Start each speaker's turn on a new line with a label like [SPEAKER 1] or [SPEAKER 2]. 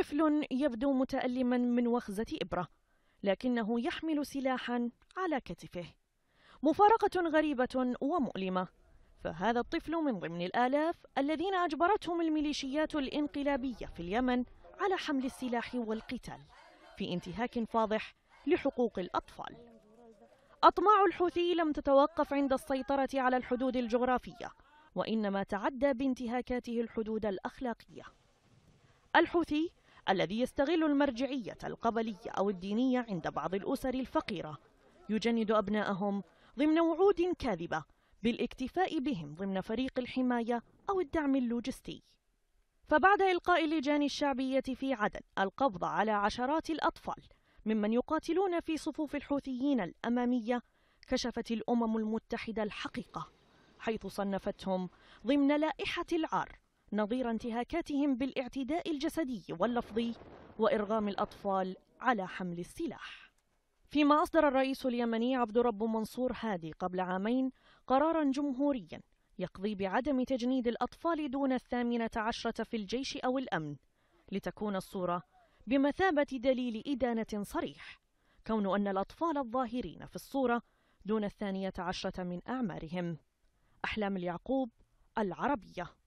[SPEAKER 1] طفل يبدو متألما من وخزة إبرة لكنه يحمل سلاحا على كتفه مفارقة غريبة ومؤلمة فهذا الطفل من ضمن الآلاف الذين أجبرتهم الميليشيات الإنقلابية في اليمن على حمل السلاح والقتال في انتهاك فاضح لحقوق الأطفال أطماع الحوثي لم تتوقف عند السيطرة على الحدود الجغرافية وإنما تعدى بانتهاكاته الحدود الأخلاقية الحوثي الذي يستغل المرجعية القبلية أو الدينية عند بعض الأسر الفقيرة يجند أبنائهم ضمن وعود كاذبة بالاكتفاء بهم ضمن فريق الحماية أو الدعم اللوجستي فبعد إلقاء اللجان الشعبية في عدن القبض على عشرات الأطفال ممن يقاتلون في صفوف الحوثيين الأمامية كشفت الأمم المتحدة الحقيقة حيث صنفتهم ضمن لائحة العار نظير انتهاكاتهم بالاعتداء الجسدي واللفظي وإرغام الأطفال على حمل السلاح فيما أصدر الرئيس اليمني عبد رب منصور هادي قبل عامين قرارا جمهوريا يقضي بعدم تجنيد الأطفال دون الثامنة عشرة في الجيش أو الأمن لتكون الصورة بمثابة دليل إدانة صريح كون أن الأطفال الظاهرين في الصورة دون الثانية عشرة من أعمارهم أحلام اليعقوب العربية